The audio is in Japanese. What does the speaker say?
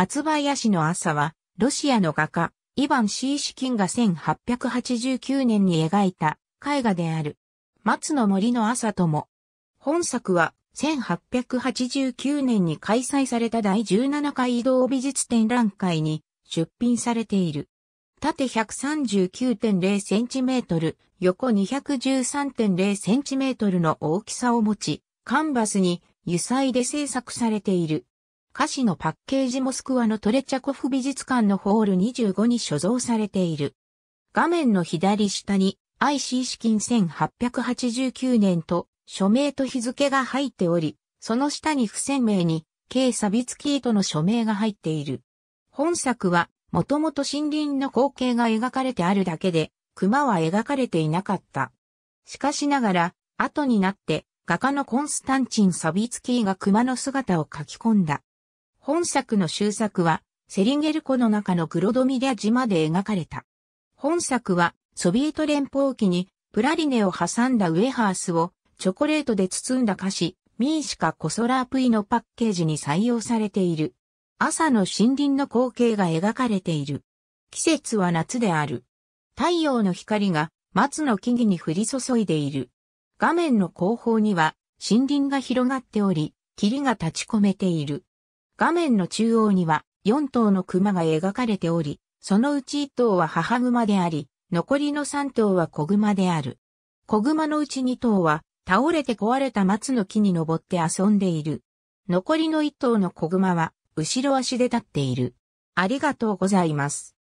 松林の朝は、ロシアの画家、イヴァン・シーシキンが1889年に描いた絵画である。松の森の朝とも。本作は、1889年に開催された第17回移動美術展覧会に出品されている。縦 139.0cm、横 213.0cm の大きさを持ち、カンバスに油彩で制作されている。歌詞のパッケージモスクワのトレチャコフ美術館のホール25に所蔵されている。画面の左下に IC 資金1889年と署名と日付が入っており、その下に不鮮明に K サビツキーとの署名が入っている。本作はもともと森林の光景が描かれてあるだけで、熊は描かれていなかった。しかしながら、後になって画家のコンスタンチン・サビツキーが熊の姿を書き込んだ。本作の終作は、セリンゲル湖の中の黒ロドミリア島で描かれた。本作は、ソビエト連邦機に、プラリネを挟んだウェハースを、チョコレートで包んだ菓子、ミーシカコソラープイのパッケージに採用されている。朝の森林の光景が描かれている。季節は夏である。太陽の光が松の木々に降り注いでいる。画面の後方には森林が広がっており、霧が立ち込めている。画面の中央には4頭の熊が描かれており、そのうち1頭は母熊であり、残りの3頭は子熊である。子熊のうち2頭は倒れて壊れた松の木に登って遊んでいる。残りの1頭の子熊は後ろ足で立っている。ありがとうございます。